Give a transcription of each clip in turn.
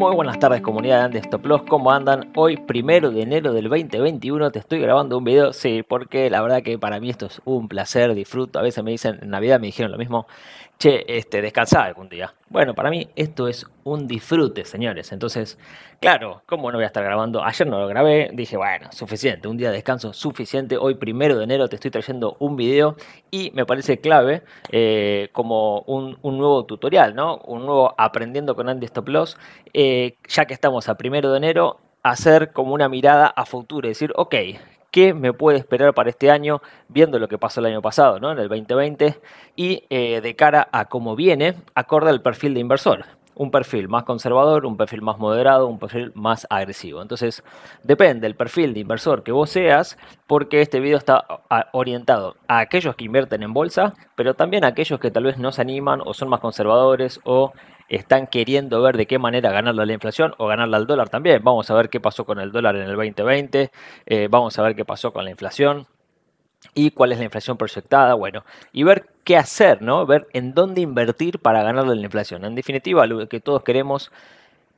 Muy buenas tardes comunidad de Stop Loss, ¿cómo andan? Hoy, primero de enero del 2021, te estoy grabando un video, sí, porque la verdad que para mí esto es un placer, disfruto, a veces me dicen, en Navidad me dijeron lo mismo, che, este, descansar algún día. Bueno, para mí esto es un disfrute, señores. Entonces, claro, ¿cómo no voy a estar grabando? Ayer no lo grabé, dije, bueno, suficiente, un día de descanso suficiente. Hoy, primero de enero, te estoy trayendo un video y me parece clave eh, como un, nuevo tutorial, ¿no? Un nuevo aprendiendo con Andy Stop Loss, eh, ya que estamos a primero de enero, hacer como una mirada a futuro y decir, ok, qué me puede esperar para este año, viendo lo que pasó el año pasado, ¿no? en el 2020, y eh, de cara a cómo viene, acorde al perfil de inversor. Un perfil más conservador, un perfil más moderado, un perfil más agresivo. Entonces, depende del perfil de inversor que vos seas, porque este video está orientado a aquellos que invierten en bolsa, pero también a aquellos que tal vez no se animan o son más conservadores o están queriendo ver de qué manera ganarle a la inflación o ganarle al dólar también. Vamos a ver qué pasó con el dólar en el 2020, eh, vamos a ver qué pasó con la inflación y cuál es la inflación proyectada, bueno, y ver qué hacer, ¿no? Ver en dónde invertir para ganarle a la inflación. En definitiva, lo que todos queremos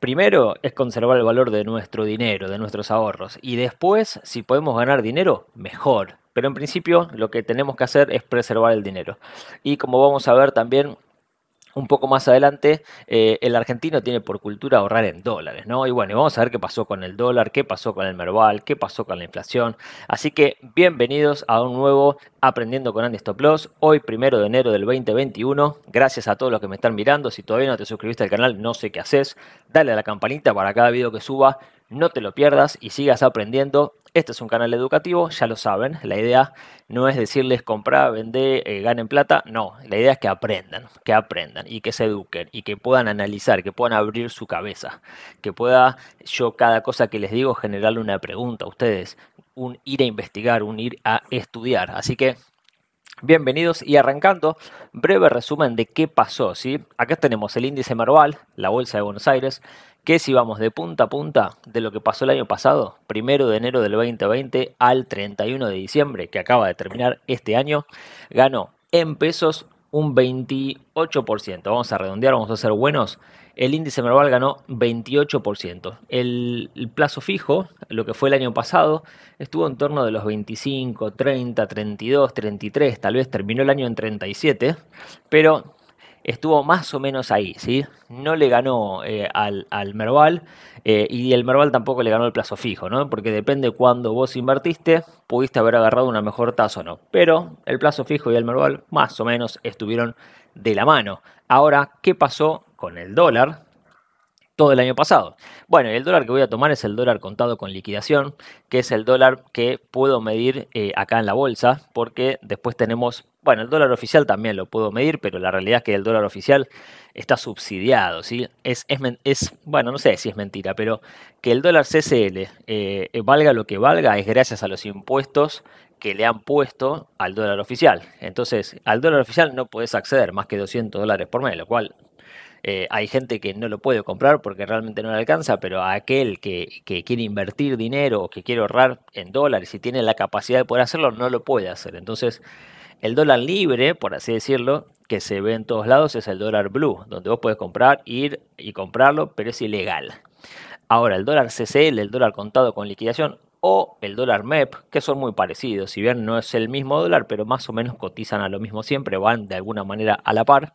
primero es conservar el valor de nuestro dinero, de nuestros ahorros, y después, si podemos ganar dinero, mejor. Pero en principio lo que tenemos que hacer es preservar el dinero. Y como vamos a ver también un poco más adelante, eh, el argentino tiene por cultura ahorrar en dólares, ¿no? Y bueno, vamos a ver qué pasó con el dólar, qué pasó con el merval, qué pasó con la inflación. Así que bienvenidos a un nuevo Aprendiendo con Andy Stop hoy primero de enero del 2021. Gracias a todos los que me están mirando. Si todavía no te suscribiste al canal, no sé qué haces. Dale a la campanita para cada video que suba no te lo pierdas y sigas aprendiendo. Este es un canal educativo, ya lo saben. La idea no es decirles comprar, vender, eh, ganen plata. No, la idea es que aprendan, que aprendan y que se eduquen y que puedan analizar, que puedan abrir su cabeza, que pueda yo cada cosa que les digo generarle una pregunta a ustedes, un ir a investigar, un ir a estudiar. Así que Bienvenidos y arrancando, breve resumen de qué pasó. ¿sí? Acá tenemos el índice Merval, la Bolsa de Buenos Aires, que si vamos de punta a punta de lo que pasó el año pasado, primero de enero del 2020 al 31 de diciembre, que acaba de terminar este año, ganó en pesos un 28%. Vamos a redondear, vamos a ser buenos. El índice Merval ganó 28%. El, plazo fijo, lo que fue el año pasado, estuvo en torno de los 25, 30, 32, 33, tal vez terminó el año en 37, pero estuvo más o menos ahí, ¿sí? No le ganó eh, al, Merval eh, y el Merval tampoco le ganó el plazo fijo, ¿no? Porque depende cuándo vos invertiste, pudiste haber agarrado una mejor tasa o no. Pero el plazo fijo y el Merval más o menos estuvieron de la mano. Ahora, ¿qué pasó con el dólar? todo el año pasado. Bueno, el dólar que voy a tomar es el dólar contado con liquidación, que es el dólar que puedo medir eh, acá en la bolsa, porque después tenemos, bueno, el dólar oficial también lo puedo medir, pero la realidad es que el dólar oficial está subsidiado, ¿sí? Es, es, bueno, no sé si es mentira, pero que el dólar CCL eh, valga lo que valga es gracias a los impuestos que le han puesto al dólar oficial. Entonces, al dólar oficial no puedes acceder más que 200 dólares por mes, lo cual eh, hay gente que no lo puede comprar porque realmente no le alcanza, pero a aquel que, quiere invertir dinero o que quiere ahorrar en dólares y tiene la capacidad de poder hacerlo, no lo puede hacer. Entonces, el dólar libre, por así decirlo, que se ve en todos lados es el dólar blue, donde vos puedes comprar, ir y comprarlo, pero es ilegal. Ahora, el dólar CCL, el dólar contado con liquidación, o el dólar MEP, que son muy parecidos, si bien no es el mismo dólar, pero más o menos cotizan a lo mismo siempre, van de alguna manera a la par.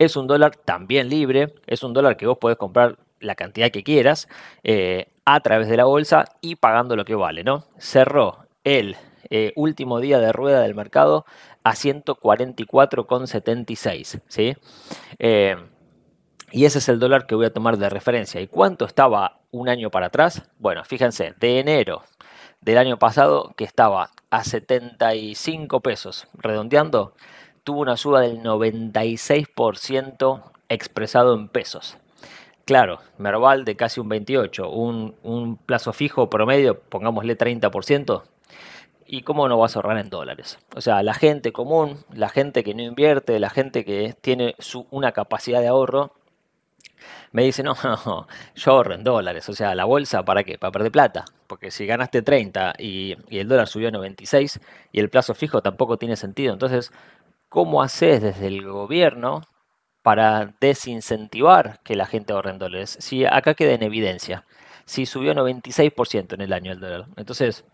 Es un dólar también libre, es un dólar que vos podés comprar la cantidad que quieras eh, a través de la bolsa y pagando lo que vale, ¿no? Cerró el eh, último día de rueda del mercado a 144,76, ¿sí? Eh, y ese es el dólar que voy a tomar de referencia. ¿Y cuánto estaba un año para atrás? Bueno, fíjense, de enero del año pasado que estaba a 75 pesos, redondeando, tuvo una suba del 96% expresado en pesos. Claro, Merval de casi un 28, un, plazo fijo promedio, pongámosle 30%, ¿y cómo no vas a ahorrar en dólares? O sea, la gente común, la gente que no invierte, la gente que tiene una capacidad de ahorro, me dice, no, yo ahorro en dólares, o sea, la bolsa, ¿para qué? Para perder plata, porque si ganaste 30 y, y el dólar subió a 96 y el plazo fijo tampoco tiene sentido, entonces ¿Cómo haces desde el gobierno para desincentivar que la gente ahorre en dólares? Si acá queda en evidencia, si subió 96% en el año el dólar. Entonces,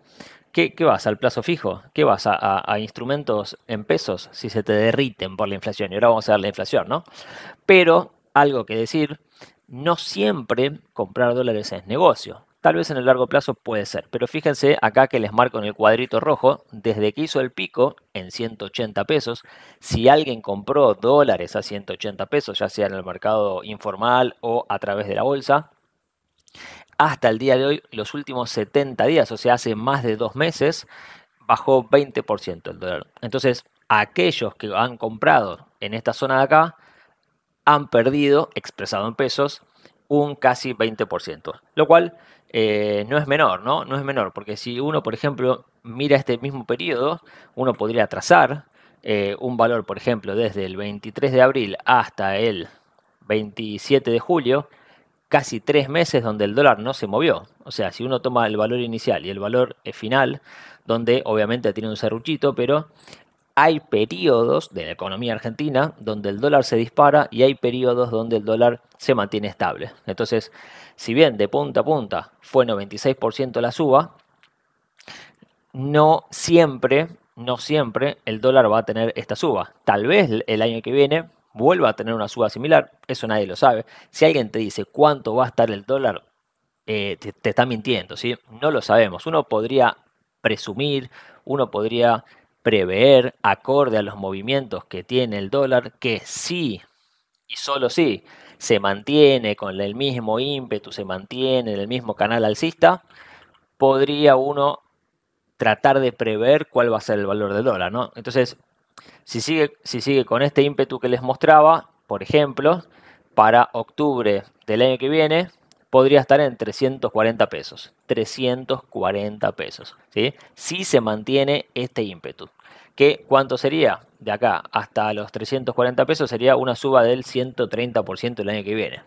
¿qué, vas? ¿Al plazo fijo? ¿Qué vas? A, a, instrumentos en pesos si se te derriten por la inflación? Y ahora vamos a ver la inflación, ¿no? Pero, algo que decir, no siempre comprar dólares es negocio. Tal vez en el largo plazo puede ser, pero fíjense acá que les marco en el cuadrito rojo, desde que hizo el pico en 180 pesos, si alguien compró dólares a 180 pesos, ya sea en el mercado informal o a través de la bolsa, hasta el día de hoy, los últimos 70 días, o sea, hace más de dos meses, bajó 20% el dólar. Entonces, aquellos que han comprado en esta zona de acá han perdido, expresado en pesos, un casi 20%, lo cual eh, no es menor, ¿no? No es menor, porque si uno, por ejemplo, mira este mismo periodo, uno podría trazar eh, un valor, por ejemplo, desde el 23 de abril hasta el 27 de julio, casi tres meses donde el dólar no se movió. O sea, si uno toma el valor inicial y el valor eh, final, donde obviamente tiene un cerruchito, pero hay periodos de la economía argentina donde el dólar se dispara y hay periodos donde el dólar se mantiene estable. Entonces, si bien de punta a punta fue 96% la suba, no siempre, no siempre el dólar va a tener esta suba. Tal vez el año que viene vuelva a tener una suba similar, eso nadie lo sabe. Si alguien te dice cuánto va a estar el dólar, eh, te, te, está mintiendo, ¿sí? No lo sabemos. Uno podría presumir, uno podría prever, acorde a los movimientos que tiene el dólar, que sí y solo sí se mantiene con el mismo ímpetu, se mantiene en el mismo canal alcista, podría uno tratar de prever cuál va a ser el valor del dólar, ¿no? Entonces, si sigue, si sigue con este ímpetu que les mostraba, por ejemplo, para octubre del año que viene, podría estar en 340 pesos. 340 pesos, Si se mantiene este ímpetu que cuánto sería de acá hasta los 340 pesos sería una suba del 130% el año que viene.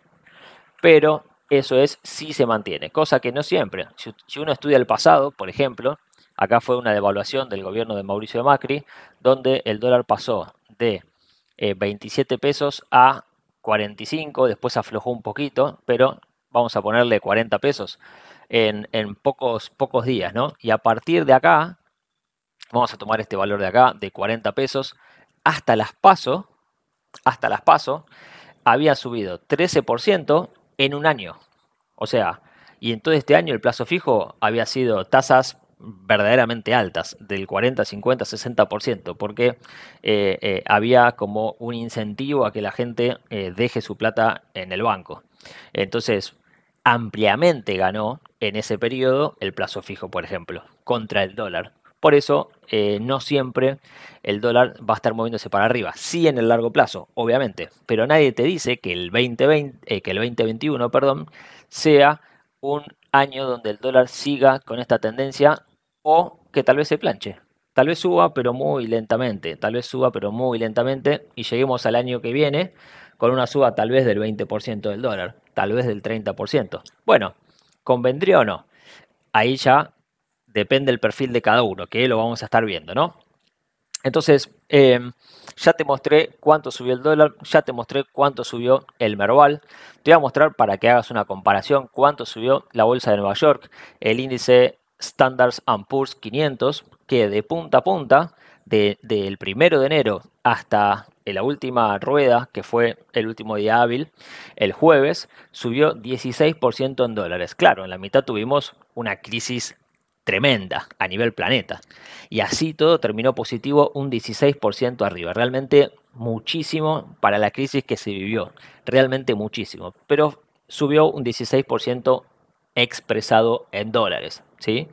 Pero eso es si se mantiene, cosa que no siempre. Si, uno estudia el pasado, por ejemplo, acá fue una devaluación del gobierno de Mauricio Macri, donde el dólar pasó de 27 eh, pesos a 45, después aflojó un poquito, pero vamos a ponerle 40 pesos en, pocos, pocos días, ¿no? Y a partir de acá, Vamos a tomar este valor de acá, de 40 pesos. Hasta las paso, hasta las paso, había subido 13% en un año. O sea, y en todo este año el plazo fijo había sido tasas verdaderamente altas, del 40, 50, 60%, porque eh, eh, había como un incentivo a que la gente eh, deje su plata en el banco. Entonces, ampliamente ganó en ese periodo el plazo fijo, por ejemplo, contra el dólar. Por eso, eh, no siempre el dólar va a estar moviéndose para arriba. Sí en el largo plazo, obviamente. Pero nadie te dice que el, 2020, eh, que el 2021 perdón, sea un año donde el dólar siga con esta tendencia o que tal vez se planche. Tal vez suba, pero muy lentamente. Tal vez suba, pero muy lentamente. Y lleguemos al año que viene con una suba tal vez del 20% del dólar. Tal vez del 30%. Bueno, ¿convendría o no? Ahí ya depende del perfil de cada uno, que lo vamos a estar viendo, ¿no? Entonces, em, ya te mostré cuánto subió el dólar, ya te mostré cuánto subió el Merval. Te voy a mostrar para que hagas una comparación cuánto subió la bolsa de Nueva York, el índice and Poor's 500, que de punta a punta, del primero de enero hasta la última rueda, que fue el último día hábil, el jueves, subió 16% en dólares. Claro, en la mitad tuvimos una crisis tremenda a nivel planeta. Y así todo terminó positivo un 16% arriba. Realmente muchísimo para la crisis que se vivió. Realmente muchísimo. Pero subió un 16% expresado en dólares. ¿sí?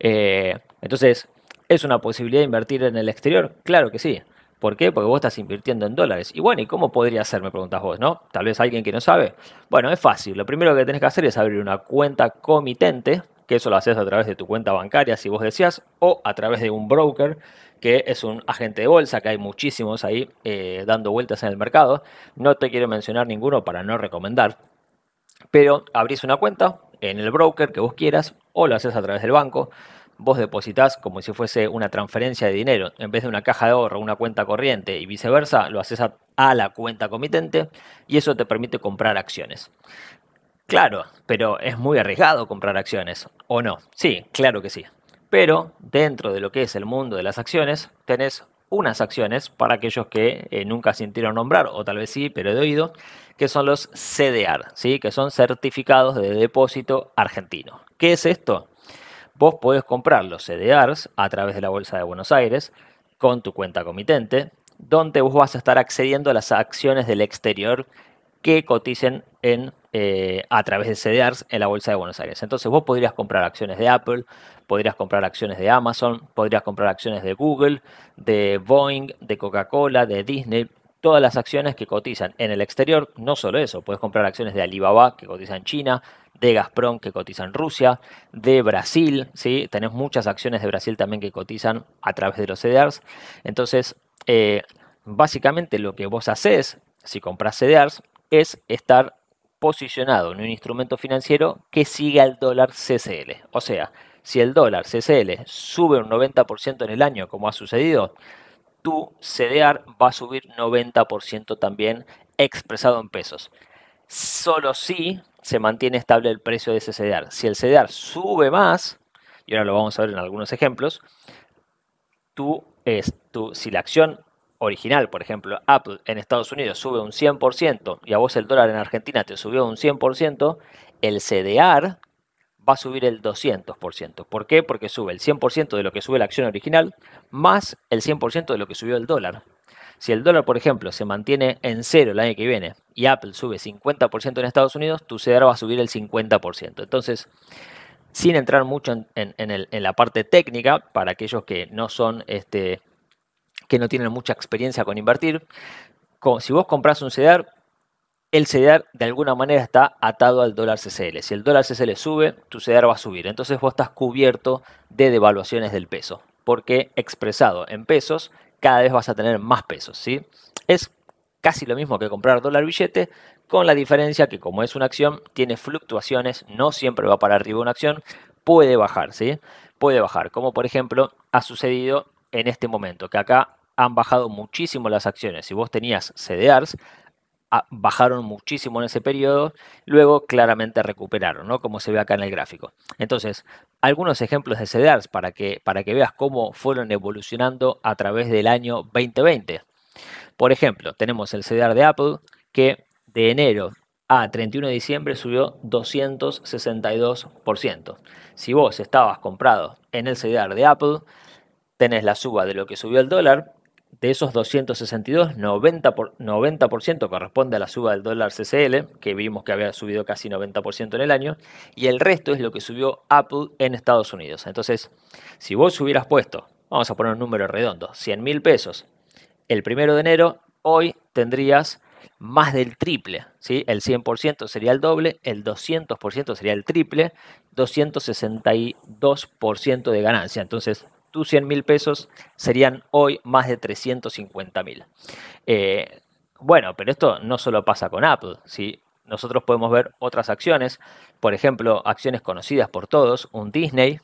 Eh, entonces, ¿es una posibilidad de invertir en el exterior? Claro que sí. ¿Por qué? Porque vos estás invirtiendo en dólares. Y bueno, ¿y cómo podría ser? Me preguntas vos, ¿no? Tal vez alguien que no sabe. Bueno, es fácil. Lo primero que tenés que hacer es abrir una cuenta comitente eso lo haces a través de tu cuenta bancaria, si vos deseas, o a través de un broker, que es un agente de bolsa, que hay muchísimos ahí eh, dando vueltas en el mercado. No te quiero mencionar ninguno para no recomendar, pero abrís una cuenta en el broker que vos quieras, o lo haces a través del banco vos depositas como si fuese una transferencia de dinero, en vez de una caja de ahorro, una cuenta corriente y viceversa, lo haces a, la cuenta comitente y eso te permite comprar acciones. Claro, pero es muy arriesgado comprar acciones, ¿o no? Sí, claro que sí. Pero dentro de lo que es el mundo de las acciones, tenés unas acciones para aquellos que eh, nunca sintieron nombrar, o tal vez sí, pero de oído, que son los CDR, ¿sí? que son certificados de depósito argentino. ¿Qué es esto? Vos podés comprar los CDRs a través de la Bolsa de Buenos Aires con tu cuenta comitente, donde vos vas a estar accediendo a las acciones del exterior que coticen en eh, a través de CDRs en la Bolsa de Buenos Aires. Entonces vos podrías comprar acciones de Apple, podrías comprar acciones de Amazon, podrías comprar acciones de Google, de Boeing, de Coca-Cola, de Disney, todas las acciones que cotizan en el exterior. No solo eso, puedes comprar acciones de Alibaba que cotiza en China, de Gazprom que cotiza en Rusia, de Brasil, ¿sí? tenés muchas acciones de Brasil también que cotizan a través de los CDRs. Entonces, eh, básicamente lo que vos haces si compras CDRs es estar posicionado en un instrumento financiero que sigue al dólar CCL. O sea, si el dólar CCL sube un 90% en el año, como ha sucedido, tu CDR va a subir 90% también expresado en pesos. Solo si se mantiene estable el precio de ese CDR. Si el CDR sube más, y ahora lo vamos a ver en algunos ejemplos, tú, es, si la acción original, por ejemplo, Apple en Estados Unidos sube un 100% y a vos el dólar en Argentina te subió un 100%, el CDR va a subir el 200%. ¿Por qué? Porque sube el 100% de lo que sube la acción original más el 100% de lo que subió el dólar. Si el dólar, por ejemplo, se mantiene en cero el año que viene y Apple sube 50% en Estados Unidos, tu CDR va a subir el 50%. Entonces, sin entrar mucho en, en la parte técnica, para aquellos que no son este, que no tienen mucha experiencia con invertir. si vos compras un CDR, el CDR de alguna manera está atado al dólar CCL. Si el dólar CCL sube, tu CDR va a subir. Entonces vos estás cubierto de devaluaciones del peso, porque expresado en pesos, cada vez vas a tener más pesos. Es casi lo mismo que comprar dólar billete, con la diferencia que como es una acción, tiene fluctuaciones, no siempre va para arriba una acción, puede bajar, Puede bajar, como por ejemplo ha sucedido en este momento, que acá han bajado muchísimo las acciones. Si vos tenías CDRs, ah, bajaron muchísimo en ese periodo, luego claramente recuperaron, ¿no? Como se ve acá en el gráfico. Entonces, algunos ejemplos de CDRs para que, para que veas cómo fueron evolucionando a través del año 2020. Por ejemplo, tenemos el CDR de Apple que de enero a 31 de diciembre subió 262%. Si vos estabas comprado en el CDR de Apple, tenés la suba de lo que subió el dólar, de esos 262, 90%, por, 90 corresponde a la suba del dólar CCL, que vimos que había subido casi 90% en el año, y el resto es lo que subió Apple en Estados Unidos. Entonces, si vos hubieras puesto, vamos a poner un número redondo, 100 mil pesos, el primero de enero, hoy tendrías más del triple, ¿sí? El 100% sería el doble, el 200% sería el triple, 262% de ganancia. Entonces, tus 100 mil pesos serían hoy más de 350 mil. Eh, bueno, pero esto no solo pasa con Apple, si Nosotros podemos ver otras acciones, por ejemplo, acciones conocidas por todos, un Disney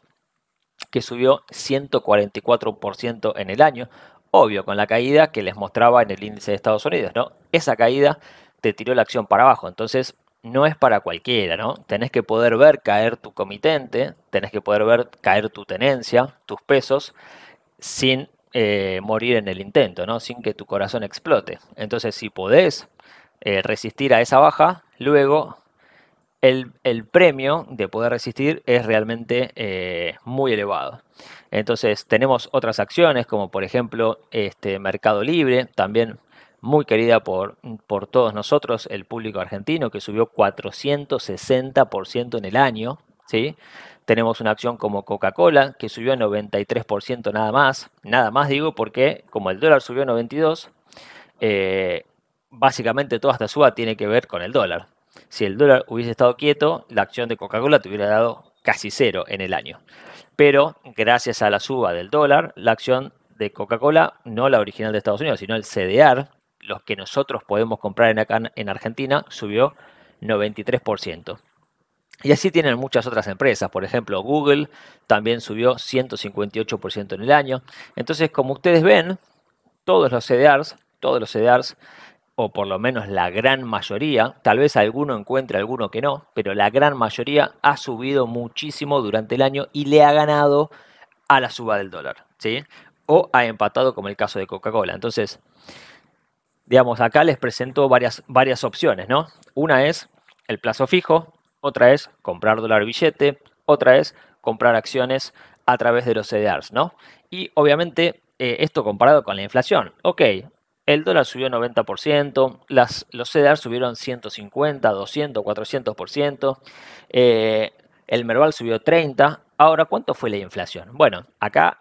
que subió 144% en el año, obvio con la caída que les mostraba en el índice de Estados Unidos, ¿no? Esa caída te tiró la acción para abajo, entonces no es para cualquiera, ¿no? Tenés que poder ver caer tu comitente, tenés que poder ver caer tu tenencia, tus pesos, sin eh, morir en el intento, ¿no? Sin que tu corazón explote. Entonces, si podés eh, resistir a esa baja, luego el, premio de poder resistir es realmente eh, muy elevado. Entonces tenemos otras acciones como por ejemplo este Mercado Libre, también muy querida por, por todos nosotros, el público argentino, que subió 460% en el año. ¿sí? Tenemos una acción como Coca-Cola, que subió 93% nada más. Nada más digo porque como el dólar subió 92, eh, básicamente toda esta suba tiene que ver con el dólar. Si el dólar hubiese estado quieto, la acción de Coca-Cola te hubiera dado casi cero en el año. Pero gracias a la suba del dólar, la acción de Coca-Cola, no la original de Estados Unidos, sino el CDR, los que nosotros podemos comprar en, acá en Argentina, subió 93%. Y así tienen muchas otras empresas, por ejemplo Google también subió 158% en el año. Entonces, como ustedes ven, todos los CDRs, todos los CDRs, o por lo menos la gran mayoría, tal vez alguno encuentre alguno que no, pero la gran mayoría ha subido muchísimo durante el año y le ha ganado a la suba del dólar, ¿sí? O ha empatado como el caso de Coca-Cola. Entonces, digamos, acá les presento varias, varias opciones, ¿no? Una es el plazo fijo, otra es comprar dólar billete, otra es comprar acciones a través de los CDRs, e ¿no? Y obviamente eh, esto comparado con la inflación. Ok, el dólar subió 90%, las, los CDRs e subieron 150, 200, 400%, el Merval subió 30. Ahora, ¿cuánto fue la inflación? Bueno, acá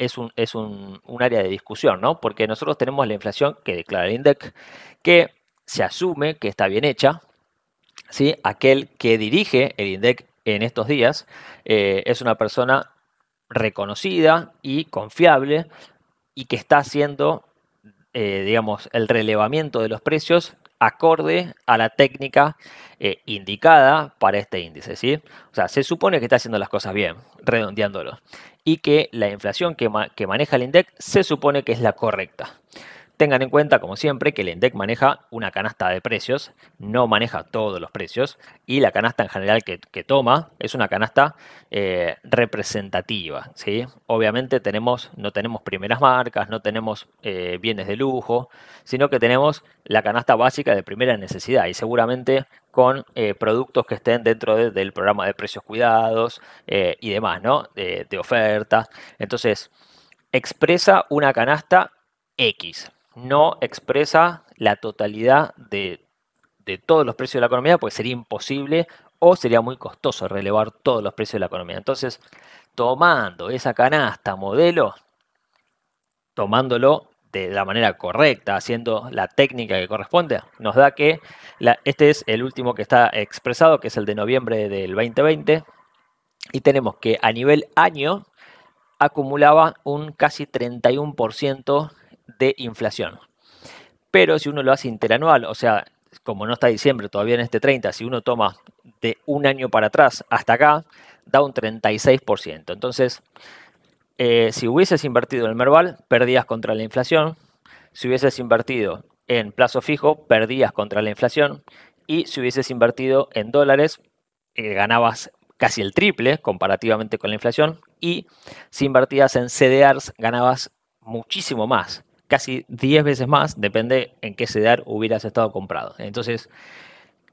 es, un, es un, área de discusión, ¿no? Porque nosotros tenemos la inflación que declara el INDEC, que se asume que está bien hecha, ¿sí? Aquel que dirige el INDEC en estos días eh, es una persona reconocida y confiable y que está haciendo, eh, digamos, el relevamiento de los precios acorde a la técnica eh, indicada para este índice, ¿sí? O sea, se supone que está haciendo las cosas bien, redondeándolo, y que la inflación que, maneja el INDEC se supone que es la correcta. Tengan en cuenta, como siempre, que el INDEC maneja una canasta de precios, no maneja todos los precios, y la canasta en general que, toma es una canasta eh, representativa. ¿sí? Obviamente tenemos, no tenemos primeras marcas, no tenemos eh, bienes de lujo, sino que tenemos la canasta básica de primera necesidad y seguramente con eh, productos que estén dentro del programa de precios cuidados y demás, ¿no? De, de oferta. Entonces, expresa una canasta X no expresa la totalidad de, todos los precios de la economía, porque sería imposible o sería muy costoso relevar todos los precios de la economía. Entonces, tomando esa canasta modelo, tomándolo de la manera correcta, haciendo la técnica que corresponde, nos da que este es el último que está expresado, que es el de noviembre del 2020, y tenemos que a nivel año acumulaba un casi 31% de inflación. Pero si uno lo hace interanual, o sea, como no está diciembre, todavía en este 30, si uno toma de un año para atrás hasta acá, da un 36%. Entonces, eh, si hubieses invertido en el Merval, perdías contra la inflación. Si hubieses invertido en plazo fijo, perdías contra la inflación. Y si hubieses invertido en dólares, eh, ganabas casi el triple comparativamente con la inflación. Y si invertías en CDRs, ganabas muchísimo más casi 10 veces más, depende en qué sedar hubieras estado comprado. Entonces,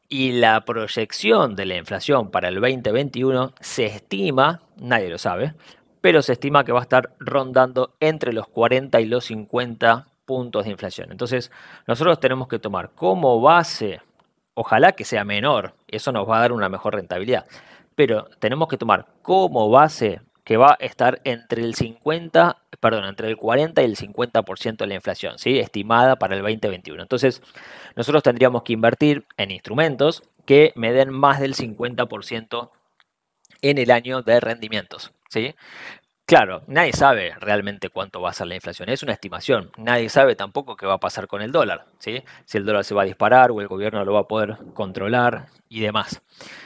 y la proyección de la inflación para el 2021 se estima, nadie lo sabe, pero se estima que va a estar rondando entre los 40 y los 50 puntos de inflación. Entonces, nosotros tenemos que tomar como base, ojalá que sea menor, eso nos va a dar una mejor rentabilidad, pero tenemos que tomar como base que va a estar entre el 50, perdón, entre el 40 y el 50% de la inflación, ¿sí? estimada para el 2021. Entonces, nosotros tendríamos que invertir en instrumentos que me den más del 50% en el año de rendimientos. ¿sí? Claro, nadie sabe realmente cuánto va a ser la inflación, es una estimación. Nadie sabe tampoco qué va a pasar con el dólar, ¿sí? si el dólar se va a disparar o el gobierno lo va a poder controlar y demás.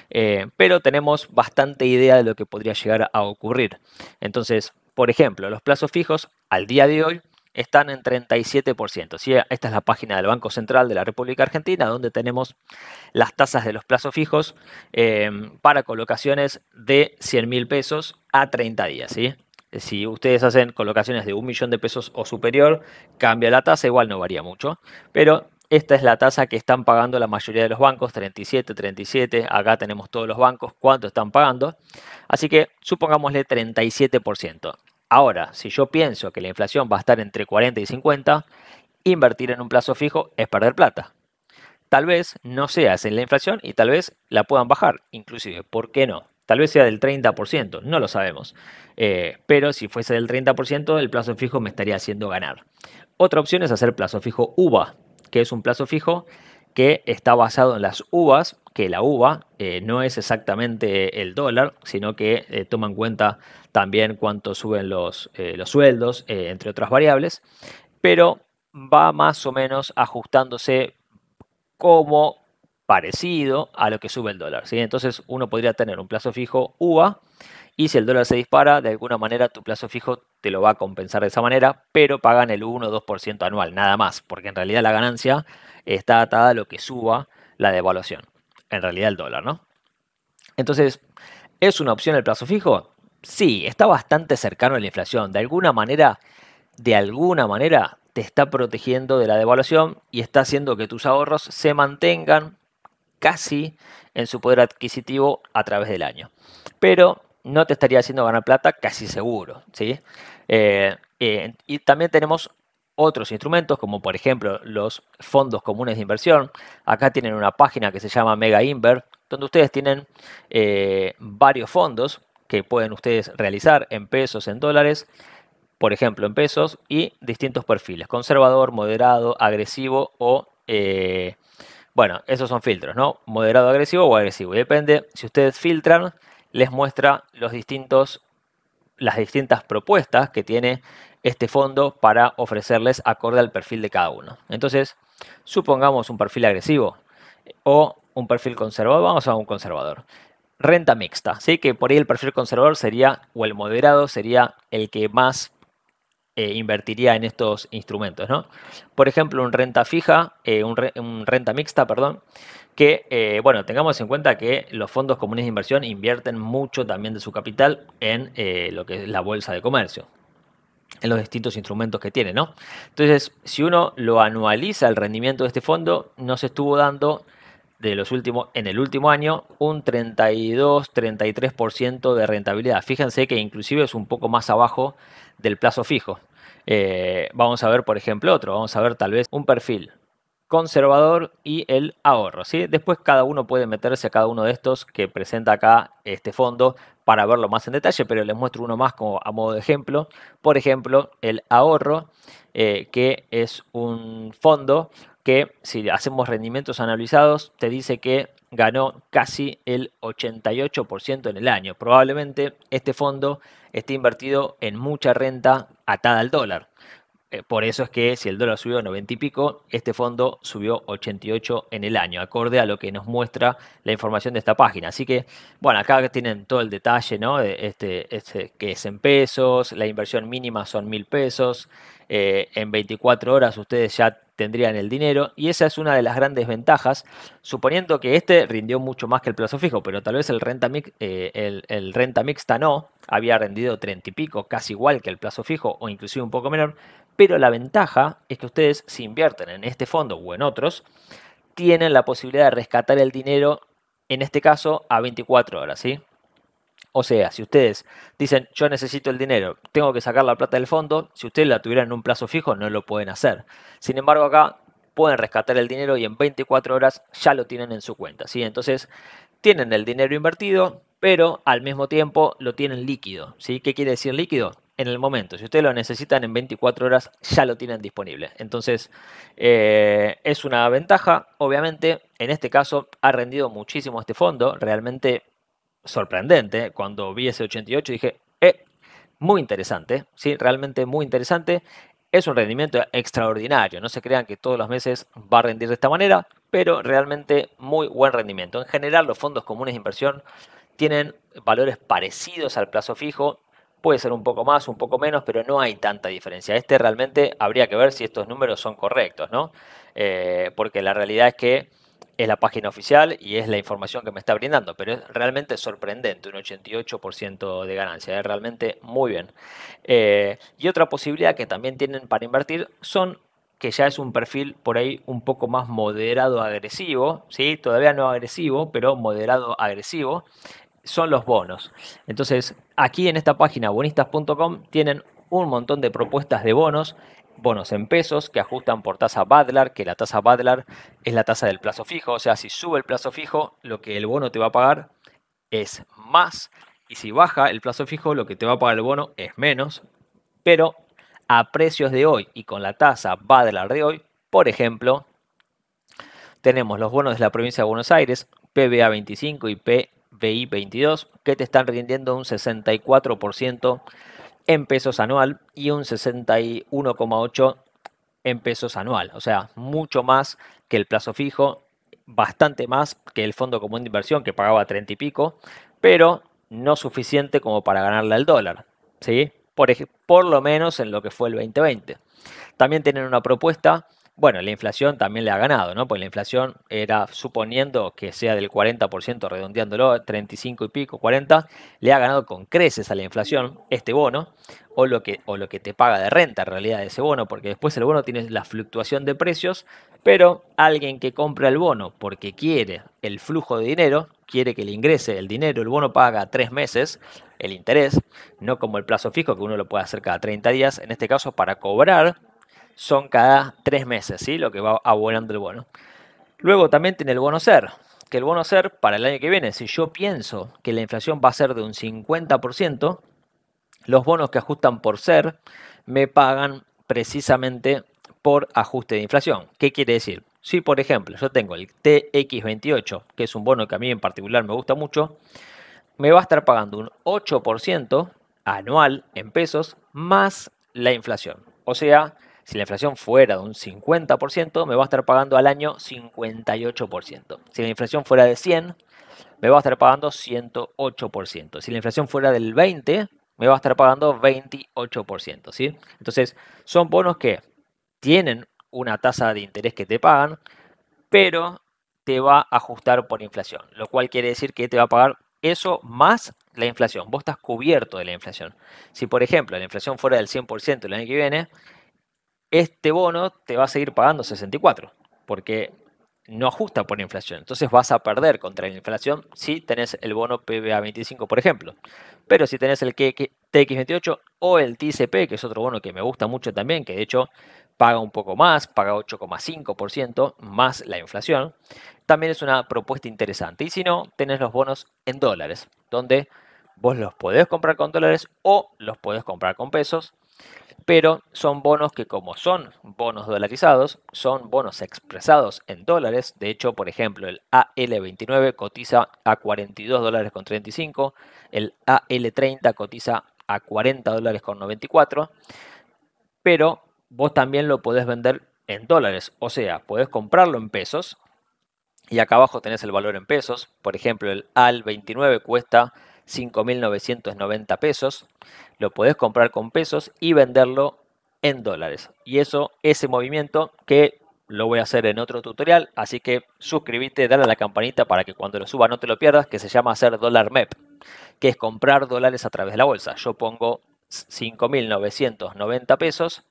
Eh, pero tenemos bastante idea de lo que podría llegar a ocurrir. Entonces, por ejemplo, los plazos fijos al día de hoy están en 37%. Esta es la página del Banco Central de la República Argentina, donde tenemos las tasas de los plazos fijos eh, para colocaciones de 100 mil pesos a 30 días. ¿sí? si ustedes hacen colocaciones de un millón de pesos o superior, cambia la tasa, igual no varía mucho, pero esta es la tasa que están pagando la mayoría de los bancos, 37, 37, acá tenemos todos los bancos, cuánto están pagando, así que supongámosle 37%. Ahora, si yo pienso que la inflación va a estar entre 40 y 50, invertir en un plazo fijo es perder plata. Tal vez no sea en la inflación y tal vez la puedan bajar, inclusive, ¿por qué no? Tal vez sea del 30%, no lo sabemos. Eh, pero si fuese del 30%, el plazo fijo me estaría haciendo ganar. Otra opción es hacer plazo fijo uva, que es un plazo fijo que está basado en las uvas, que la uva eh, no es exactamente el dólar, sino que eh, toma en cuenta también cuánto suben los, los sueldos, entre otras variables, pero va más o menos ajustándose como parecido a lo que sube el dólar. ¿sí? Entonces uno podría tener un plazo fijo UVA y si el dólar se dispara, de alguna manera tu plazo fijo te lo va a compensar de esa manera, pero pagan el 1 o 2% anual, nada más, porque en realidad la ganancia está atada a lo que suba la devaluación, en realidad el dólar, ¿no? Entonces, ¿es una opción el plazo fijo? Sí, está bastante cercano a la inflación, de alguna manera, de alguna manera te está protegiendo de la devaluación y está haciendo que tus ahorros se mantengan casi en su poder adquisitivo a través del año. Pero no te estaría haciendo ganar plata casi seguro. ¿sí? Eh, eh, y también tenemos otros instrumentos, como por ejemplo los fondos comunes de inversión. Acá tienen una página que se llama Mega Invert, donde ustedes tienen eh, varios fondos que pueden ustedes realizar en pesos, en dólares, por ejemplo, en pesos, y distintos perfiles, conservador, moderado, agresivo o bueno, esos son filtros, ¿no? Moderado agresivo o agresivo. Y depende, si ustedes filtran, les muestra los distintos, las distintas propuestas que tiene este fondo para ofrecerles acorde al perfil de cada uno. Entonces, supongamos un perfil agresivo o un perfil conservador, vamos a un conservador. Renta mixta, ¿sí? Que por ahí el perfil conservador sería, o el moderado sería el que más eh, invertiría en estos instrumentos. ¿no? Por ejemplo, un renta fija, eh, un, renta mixta, perdón, que, eh, bueno, tengamos en cuenta que los fondos comunes de inversión invierten mucho también de su capital en lo que es la bolsa de comercio en los distintos instrumentos que tiene, ¿no? Entonces, si uno lo anualiza el rendimiento de este fondo, nos estuvo dando de los últimos, en el último año un 32-33% de rentabilidad. Fíjense que inclusive es un poco más abajo del plazo fijo. Eh, vamos a ver, por ejemplo, otro. Vamos a ver tal vez un perfil conservador y el ahorro. ¿sí? Después cada uno puede meterse a cada uno de estos que presenta acá este fondo para verlo más en detalle, pero les muestro uno más como a modo de ejemplo. Por ejemplo, el ahorro, eh, que es un fondo que si hacemos rendimientos analizados, te dice que ganó casi el 88% en el año. Probablemente este fondo esté invertido en mucha renta atada al dólar. Eh, por eso es que si el dólar subió 90 y pico, este fondo subió 88 en el año, acorde a lo que nos muestra la información de esta página. Así que, bueno, acá tienen todo el detalle, ¿no? Este, este, que es en pesos, la inversión mínima son 1000 pesos, eh, en 24 horas ustedes ya tendrían el dinero y esa es una de las grandes ventajas, suponiendo que este rindió mucho más que el plazo fijo, pero tal vez el renta, eh, el renta mixta no, había rendido 30 y pico, casi igual que el plazo fijo o inclusive un poco menor, pero la ventaja es que ustedes, si invierten en este fondo o en otros, tienen la posibilidad de rescatar el dinero, en este caso, a 24 horas, ¿sí? O sea, si ustedes dicen, yo necesito el dinero, tengo que sacar la plata del fondo, si ustedes la tuvieran en un plazo fijo, no lo pueden hacer. Sin embargo, acá pueden rescatar el dinero y en 24 horas ya lo tienen en su cuenta, ¿sí? Entonces, tienen el dinero invertido, pero al mismo tiempo lo tienen líquido, ¿sí? ¿Qué quiere decir líquido? en el momento. Si ustedes lo necesitan en 24 horas, ya lo tienen disponible. Entonces, eh, es una ventaja. Obviamente, en este caso, ha rendido muchísimo este fondo. Realmente sorprendente. Cuando vi ese 88 dije, eh, muy interesante. Sí, realmente muy interesante. Es un rendimiento extraordinario. No se crean que todos los meses va a rendir de esta manera, pero realmente muy buen rendimiento. En general, los fondos comunes de inversión tienen valores parecidos al plazo fijo Puede ser un poco más, un poco menos, pero no hay tanta diferencia. Este realmente habría que ver si estos números son correctos, ¿no? Eh, porque la realidad es que es la página oficial y es la información que me está brindando, pero es realmente sorprendente, un 88% de ganancia, es ¿eh? realmente muy bien. Eh, y otra posibilidad que también tienen para invertir son que ya es un perfil por ahí un poco más moderado agresivo, ¿sí? todavía no agresivo, pero moderado agresivo, son los bonos. Entonces, aquí en esta página bonistas.com tienen un montón de propuestas de bonos, bonos en pesos que ajustan por tasa Badlar, que la tasa Badlar es la tasa del plazo fijo, o sea, si sube el plazo fijo, lo que el bono te va a pagar es más, y si baja el plazo fijo, lo que te va a pagar el bono es menos, pero a precios de hoy y con la tasa Badlar de hoy, por ejemplo, tenemos los bonos de la provincia de Buenos Aires, PBA 25 y P BI22 que te están rindiendo un 64% en pesos anual y un 61,8% en pesos anual. O sea, mucho más que el plazo fijo, bastante más que el fondo común de inversión que pagaba 30 y pico, pero no suficiente como para ganarle al dólar. ¿sí? Por, por lo menos en lo que fue el 2020. También tienen una propuesta bueno, la inflación también le ha ganado, ¿no? Pues la inflación era, suponiendo que sea del 40%, redondeándolo, 35 y pico, 40, le ha ganado con creces a la inflación este bono, o lo que, o lo que te paga de renta en realidad ese bono, porque después el bono tiene la fluctuación de precios, pero alguien que compra el bono porque quiere el flujo de dinero, quiere que le ingrese el dinero, el bono paga tres meses el interés, no como el plazo fijo que uno lo puede hacer cada 30 días, en este caso para cobrar son cada tres meses, ¿sí? lo que va abonando el bono. Luego también tiene el bono ser, que el bono ser para el año que viene, si yo pienso que la inflación va a ser de un 50%, los bonos que ajustan por ser me pagan precisamente por ajuste de inflación. ¿Qué quiere decir? Si por ejemplo yo tengo el TX28, que es un bono que a mí en particular me gusta mucho, me va a estar pagando un 8% anual en pesos más la inflación. O sea, si la inflación fuera de un 50%, me va a estar pagando al año 58%. Si la inflación fuera de 100, me va a estar pagando 108%. Si la inflación fuera del 20, me va a estar pagando 28%, ¿sí? Entonces, son bonos que tienen una tasa de interés que te pagan, pero te va a ajustar por inflación, lo cual quiere decir que te va a pagar eso más la inflación. Vos estás cubierto de la inflación. Si, por ejemplo, la inflación fuera del 100% el año que viene, este bono te va a seguir pagando 64, porque no ajusta por inflación. Entonces vas a perder contra la inflación si tenés el bono PBA25, por ejemplo. Pero si tenés el TX28 o el TCP, que es otro bono que me gusta mucho también, que de hecho paga un poco más, paga 8,5% más la inflación, también es una propuesta interesante. Y si no, tenés los bonos en dólares, donde vos los podés comprar con dólares o los podés comprar con pesos pero son bonos que como son bonos dolarizados, son bonos expresados en dólares. De hecho, por ejemplo, el AL29 cotiza a 42 dólares con 35, el AL30 cotiza a 40 dólares con 94, pero vos también lo podés vender en dólares, o sea, podés comprarlo en pesos y acá abajo tenés el valor en pesos. Por ejemplo, el AL29 cuesta 5.990 pesos. Lo puedes comprar con pesos y venderlo en dólares. Y eso, ese movimiento que lo voy a hacer en otro tutorial, así que suscríbete, dale a la campanita para que cuando lo suba no te lo pierdas, que se llama hacer dólar map que es comprar dólares a través de la bolsa. Yo pongo 5.990 pesos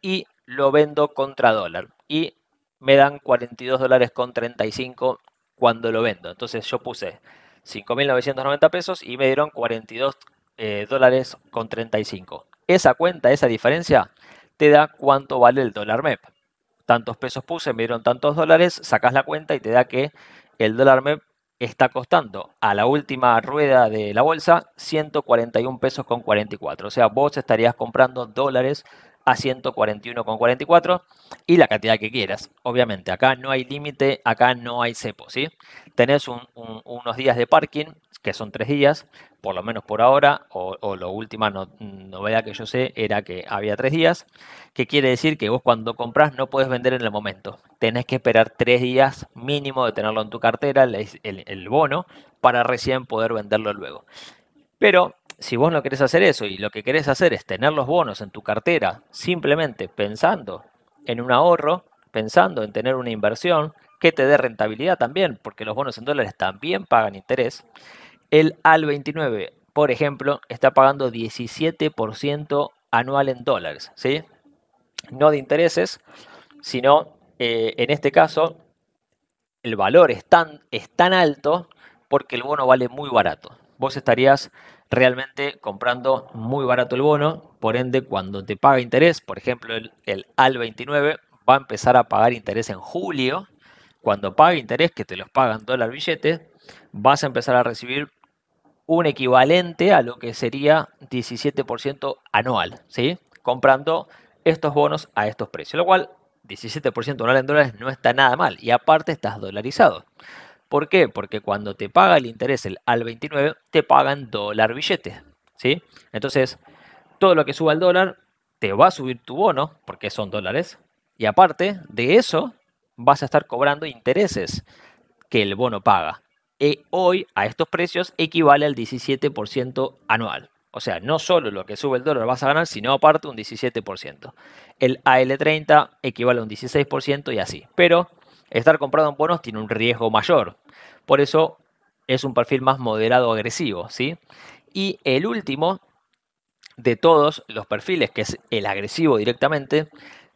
y lo vendo contra dólar y me dan 42 dólares con 35 cuando lo vendo. Entonces yo puse 5.990 pesos y me dieron 42 eh, dólares con 35. Esa cuenta, esa diferencia, te da cuánto vale el dólar MEP. Tantos pesos puse, me dieron tantos dólares, sacas la cuenta y te da que el dólar MEP está costando a la última rueda de la bolsa 141 pesos con 44. O sea, vos estarías comprando dólares a 141,44 y la cantidad que quieras. Obviamente, acá no hay límite, acá no hay cepo, ¿sí? Tenés unos días de parking, que son tres días, por lo menos por ahora, o, la última novedad que yo sé era que había tres días, que quiere decir que vos cuando compras no puedes vender en el momento. Tenés que esperar tres días mínimo de tenerlo en tu cartera, el bono, para recién poder venderlo luego. Pero si vos no querés hacer eso y lo que querés hacer es tener los bonos en tu cartera simplemente pensando en un ahorro, pensando en tener una inversión que te dé rentabilidad también, porque los bonos en dólares también pagan interés, el AL 29, por ejemplo, está pagando 17% anual en dólares, ¿sí? No de intereses, sino eh, en este caso el valor es tan, es tan alto porque el bono vale muy barato. Vos estarías realmente comprando muy barato el bono, por ende cuando te paga interés, por ejemplo el, AL 29 va a empezar a pagar interés en julio, cuando pague interés, que te los pagan dólar billete, vas a empezar a recibir un equivalente a lo que sería 17% anual, ¿sí? Comprando estos bonos a estos precios, lo cual 17% anual en dólares no está nada mal y aparte estás dolarizado. ¿Por qué? Porque cuando te paga el interés el, al 29, te pagan dólar billete. ¿sí? Entonces, todo lo que suba el dólar, te va a subir tu bono, porque son dólares. Y aparte de eso, vas a estar cobrando intereses que el bono paga. Y e hoy, a estos precios, equivale al 17% anual. O sea, no solo lo que sube el dólar vas a ganar, sino aparte un 17%. El AL30 equivale a un 16% y así. Pero Estar comprado en bonos tiene un riesgo mayor. Por eso es un perfil más moderado agresivo, ¿sí? Y el último de todos los perfiles, que es el agresivo directamente,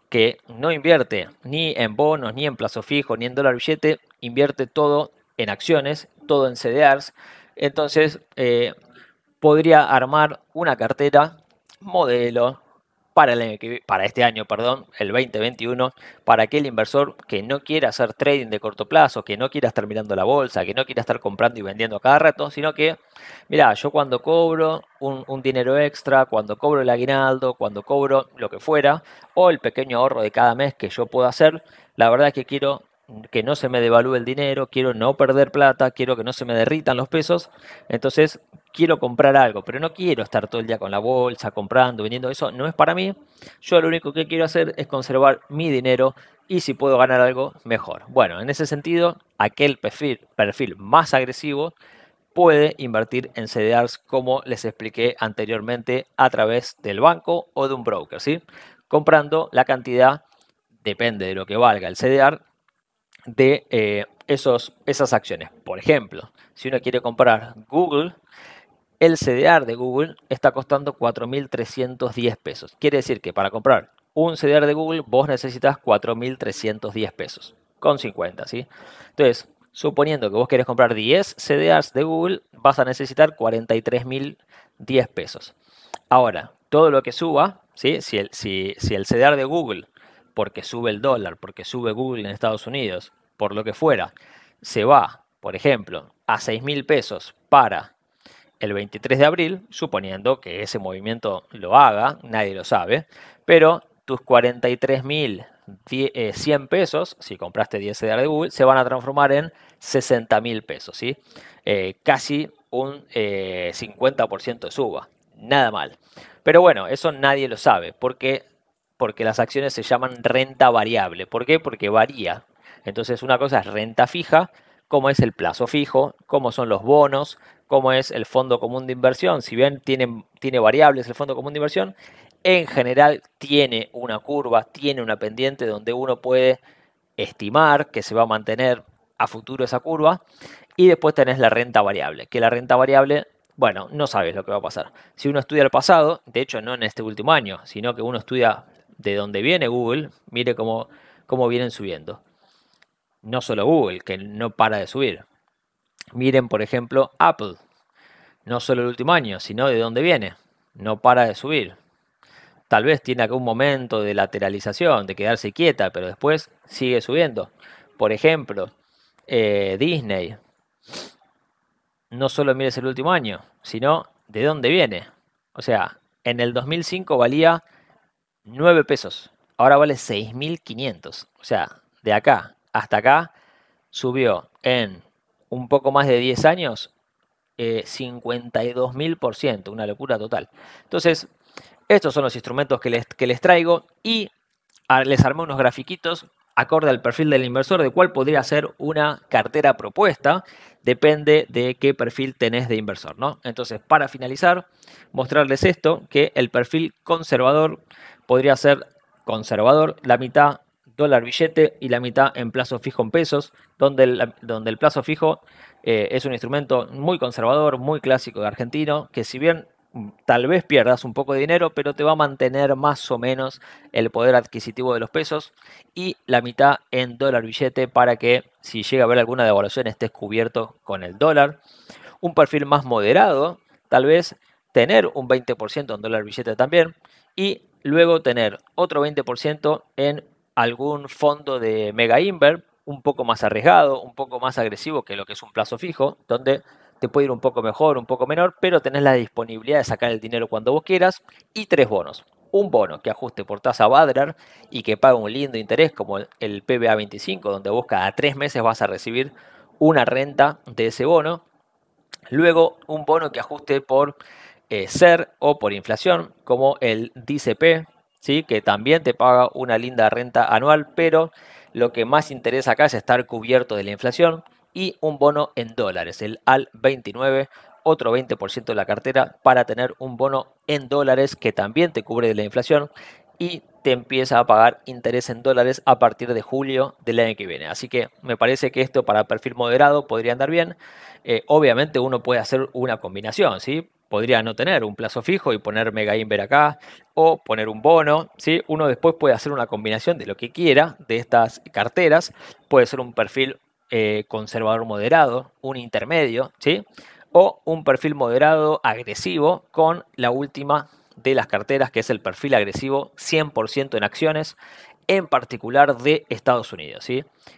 que no invierte ni en bonos, ni en plazo fijo, ni en dólar billete, invierte todo en acciones, todo en CDRs. Entonces, eh, podría armar una cartera modelo para, este año, perdón, el 2021, para aquel inversor que no quiera hacer trading de corto plazo, que no quiera estar mirando la bolsa, que no quiera estar comprando y vendiendo a cada reto, sino que, mira, yo cuando cobro un, un dinero extra, cuando cobro el aguinaldo, cuando cobro lo que fuera, o el pequeño ahorro de cada mes que yo puedo hacer, la verdad es que quiero que no se me devalúe el dinero, quiero no perder plata, quiero que no se me derritan los pesos, entonces quiero comprar algo, pero no quiero estar todo el día con la bolsa, comprando, vendiendo, eso no es para mí. Yo lo único que quiero hacer es conservar mi dinero y si puedo ganar algo, mejor. Bueno, en ese sentido, aquel perfil, perfil más agresivo puede invertir en CDRs como les expliqué anteriormente a través del banco o de un broker, ¿sí? Comprando la cantidad, depende de lo que valga el CDR, de eh, esos, esas acciones. Por ejemplo, si uno quiere comprar Google, el CDR de Google está costando 4.310 pesos. Quiere decir que para comprar un CDR de Google vos necesitas 4.310 pesos con 50, ¿sí? Entonces, suponiendo que vos querés comprar 10 CDRs de Google, vas a necesitar 43.010 pesos. Ahora, todo lo que suba, ¿sí? si, el, si, si el CDR de Google porque sube el dólar, porque sube Google en Estados Unidos, por lo que fuera, se va, por ejemplo, a 6 mil pesos para el 23 de abril, suponiendo que ese movimiento lo haga, nadie lo sabe, pero tus 43 mil 100 eh, pesos, si compraste 10 de Google, se van a transformar en 60 mil pesos, ¿sí? Eh, casi un 50% eh, de suba, nada mal. Pero bueno, eso nadie lo sabe, porque porque las acciones se llaman renta variable. ¿Por qué? Porque varía. Entonces una cosa es renta fija, cómo es el plazo fijo, cómo son los bonos, cómo es el fondo común de inversión. Si bien tiene, tiene variables el fondo común de inversión, en general tiene una curva, tiene una pendiente donde uno puede estimar que se va a mantener a futuro esa curva. Y después tenés la renta variable, que la renta variable, bueno, no sabes lo que va a pasar. Si uno estudia el pasado, de hecho no en este último año, sino que uno estudia de dónde viene Google, mire cómo, cómo vienen subiendo. No solo Google, que no para de subir. Miren, por ejemplo, Apple. No solo el último año, sino de dónde viene. No para de subir. Tal vez tiene algún momento de lateralización, de quedarse quieta, pero después sigue subiendo. Por ejemplo, eh, Disney. No solo mires el último año, sino de dónde viene. O sea, en el 2005 valía 9 pesos. Ahora vale 6.500. O sea, de acá hasta acá subió en un poco más de 10 años 52.000%. Eh, una locura total. Entonces, estos son los instrumentos que les, que les traigo y ah, les armé unos grafiquitos acorde al perfil del inversor, de cuál podría ser una cartera propuesta, depende de qué perfil tenés de inversor, ¿no? Entonces, para finalizar, mostrarles esto, que el perfil conservador podría ser conservador, la mitad dólar billete y la mitad en plazo fijo en pesos, donde el, donde el plazo fijo eh, es un instrumento muy conservador, muy clásico de argentino, que si bien mm, tal vez pierdas un poco de dinero, pero te va a mantener más o menos el poder adquisitivo de los pesos y la mitad en dólar billete para que si llega a haber alguna devaluación estés cubierto con el dólar. Un perfil más moderado, tal vez tener un 20% en dólar billete también y Luego tener otro 20% en algún fondo de mega inver, un poco más arriesgado, un poco más agresivo que lo que es un plazo fijo, donde te puede ir un poco mejor, un poco menor, pero tenés la disponibilidad de sacar el dinero cuando vos quieras. Y tres bonos. Un bono que ajuste por tasa Badrar y que paga un lindo interés como el PBA 25, donde vos cada tres meses vas a recibir una renta de ese bono. Luego un bono que ajuste por eh, ser o por inflación, como el DCP, ¿sí? que también te paga una linda renta anual, pero lo que más interesa acá es estar cubierto de la inflación y un bono en dólares, el AL 29, otro 20% de la cartera para tener un bono en dólares que también te cubre de la inflación y te empieza a pagar interés en dólares a partir de julio del año que viene. Así que me parece que esto para perfil moderado podría andar bien. Eh, obviamente uno puede hacer una combinación, ¿sí? Podría no tener un plazo fijo y poner Mega Inver acá o poner un bono, ¿sí? Uno después puede hacer una combinación de lo que quiera de estas carteras. Puede ser un perfil eh, conservador moderado, un intermedio, ¿sí? O un perfil moderado agresivo con la última de las carteras, que es el perfil agresivo 100% en acciones, en particular de Estados Unidos.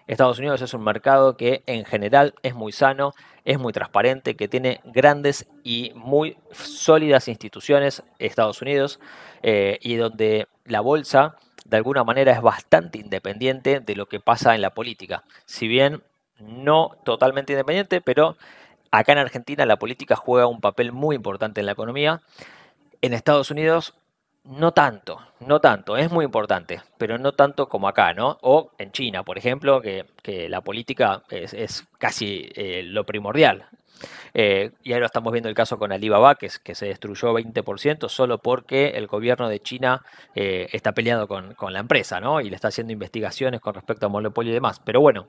Estados Unidos es un mercado que en general es muy sano, es muy transparente, que tiene grandes y muy sólidas instituciones Estados Unidos eh, y donde la bolsa de alguna manera es bastante independiente de lo que pasa en la política. Si bien no totalmente independiente, pero acá en Argentina la política juega un papel muy importante en la economía en Estados Unidos no tanto, no tanto, es muy importante, pero no tanto como acá, ¿no? O en China, por ejemplo, que, la política es, casi eh, lo primordial. Eh, y ahora estamos viendo el caso con Alibaba, que, se destruyó 20% solo porque el gobierno de China eh, está peleando con, con la empresa, ¿no? Y le está haciendo investigaciones con respecto a monopolio y demás. Pero bueno,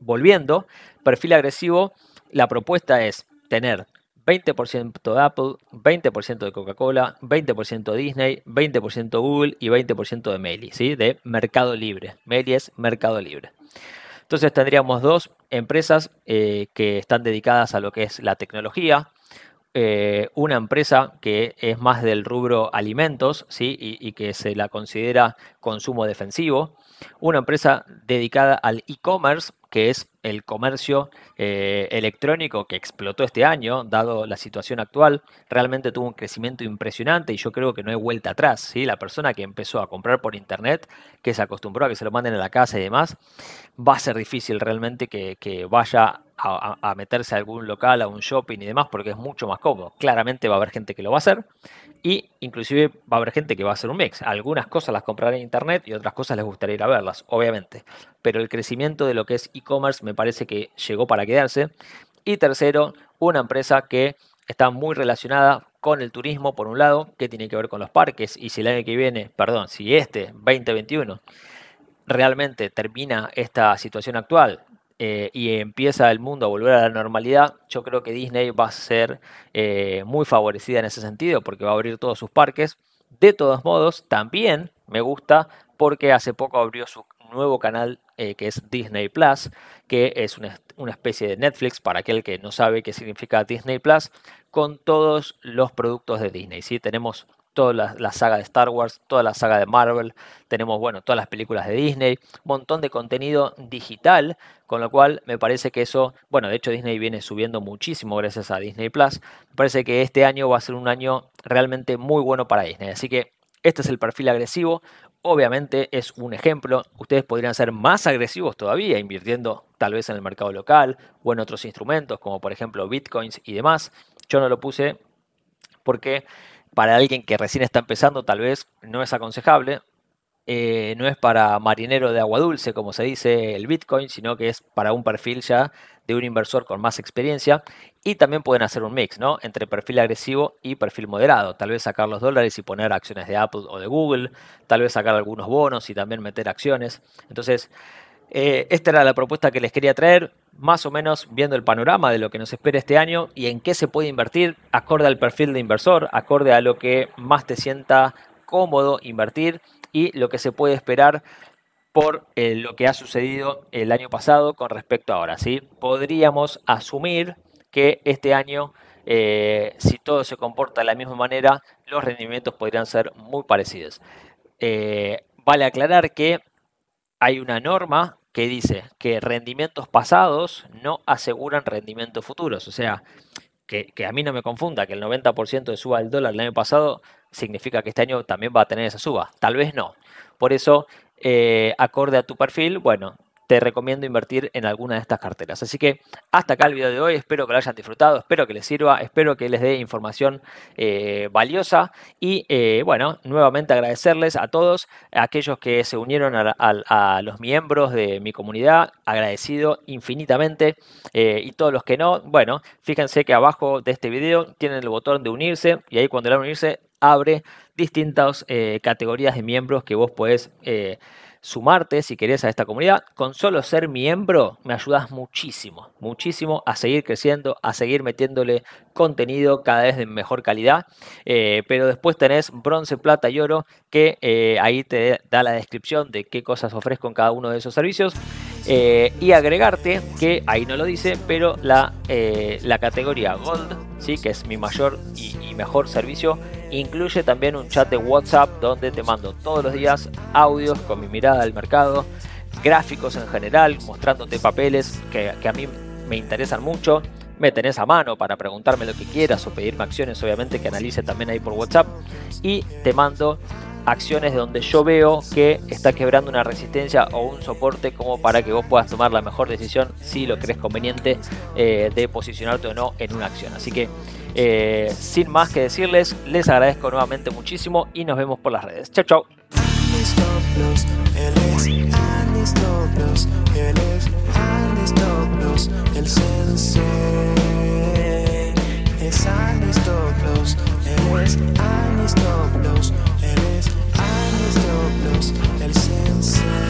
volviendo, perfil agresivo, la propuesta es tener 20% de Apple, 20% de Coca-Cola, 20% Disney, 20% Google y 20% de Meli, ¿sí? De Mercado Libre. Meli es Mercado Libre. Entonces tendríamos dos empresas eh, que están dedicadas a lo que es la tecnología. Eh, una empresa que es más del rubro alimentos ¿sí? y, y que se la considera consumo defensivo. Una empresa dedicada al e-commerce que es el comercio eh, electrónico que explotó este año, dado la situación actual, realmente tuvo un crecimiento impresionante y yo creo que no hay vuelta atrás. La persona que empezó a comprar por internet, que se acostumbró a que se lo manden a la casa y demás, va a ser difícil realmente que, que vaya a, meterse a algún local, a un shopping y demás, porque es mucho más cómodo. Claramente va a haber gente que lo va a hacer y inclusive va a haber gente que va a hacer un mix. Algunas cosas las comprarán en internet y otras cosas les gustaría ir a verlas, obviamente. Pero el crecimiento de lo que es e-commerce me parece que llegó para quedarse. Y tercero, una empresa que está muy relacionada con el turismo, por un lado, que tiene que ver con los parques, y si el año que viene, perdón, si este 2021 realmente termina esta situación actual eh, y empieza el mundo a volver a la normalidad, yo creo que Disney va a ser eh, muy favorecida en ese sentido porque va a abrir todos sus parques. De todos modos, también me gusta porque hace poco abrió su nuevo canal eh, que es Disney Plus, que es una, especie de Netflix para aquel que no sabe qué significa Disney Plus, con todos los productos de Disney. ¿sí? Tenemos toda la, saga de Star Wars, toda la saga de Marvel, tenemos bueno, todas las películas de Disney, un montón de contenido digital, con lo cual me parece que eso, bueno, de hecho Disney viene subiendo muchísimo gracias a Disney Plus, me parece que este año va a ser un año realmente muy bueno para Disney, así que este es el perfil agresivo, obviamente es un ejemplo, ustedes podrían ser más agresivos todavía invirtiendo tal vez en el mercado local o en otros instrumentos como por ejemplo bitcoins y demás, yo no lo puse porque para alguien que recién está empezando tal vez no es aconsejable. Eh, no es para marinero de agua dulce, como se dice el Bitcoin, sino que es para un perfil ya de un inversor con más experiencia. Y también pueden hacer un mix, ¿no? Entre perfil agresivo y perfil moderado. Tal vez sacar los dólares y poner acciones de Apple o de Google. Tal vez sacar algunos bonos y también meter acciones. Entonces, eh, esta era la propuesta que les quería traer más o menos viendo el panorama de lo que nos espera este año y en qué se puede invertir acorde al perfil de inversor, acorde a lo que más te sienta cómodo invertir y lo que se puede esperar por eh, lo que ha sucedido el año pasado con respecto a ahora. ¿sí? Podríamos asumir que este año, eh, si todo se comporta de la misma manera, los rendimientos podrían ser muy parecidos. Eh, vale aclarar que hay una norma que dice que rendimientos pasados no aseguran rendimientos futuros. O sea, que, que a mí no me confunda que el 90% de suba del dólar el año pasado significa que este año también va a tener esa suba. Tal vez no. Por eso, eh, acorde a tu perfil, bueno, te recomiendo invertir en alguna de estas carteras. Así que hasta acá el video de hoy, espero que lo hayan disfrutado, espero que les sirva, espero que les dé información eh, valiosa y eh, bueno, nuevamente agradecerles a todos, aquellos que se unieron a, los miembros de mi comunidad, agradecido infinitamente eh, y todos los que no, bueno, fíjense que abajo de este video tienen el botón de unirse y ahí cuando le unirse abre distintas categorías de miembros que vos podés sumarte si querés a esta comunidad. Con solo ser miembro me ayudas muchísimo, muchísimo a seguir creciendo, a seguir metiéndole contenido cada vez de mejor calidad. Eh, pero después tenés bronce, plata y oro que eh, ahí te da la descripción de qué cosas ofrezco en cada uno de esos servicios. Eh, y agregarte que ahí no lo dice, pero la, categoría Gold, ¿sí? que es mi mayor y mejor servicio, Incluye también un chat de WhatsApp donde te mando todos los días audios con mi mirada al mercado, gráficos en general, mostrándote papeles que, a mí me interesan mucho. Me tenés a mano para preguntarme lo que quieras o pedirme acciones, obviamente que analice también ahí por WhatsApp. Y te mando acciones donde yo veo que está quebrando una resistencia o un soporte como para que vos puedas tomar la mejor decisión si lo crees conveniente eh, de posicionarte o no en una acción. Así que eh, sin más que decirles, les agradezco nuevamente muchísimo y nos vemos por las redes. Chao, chao el senso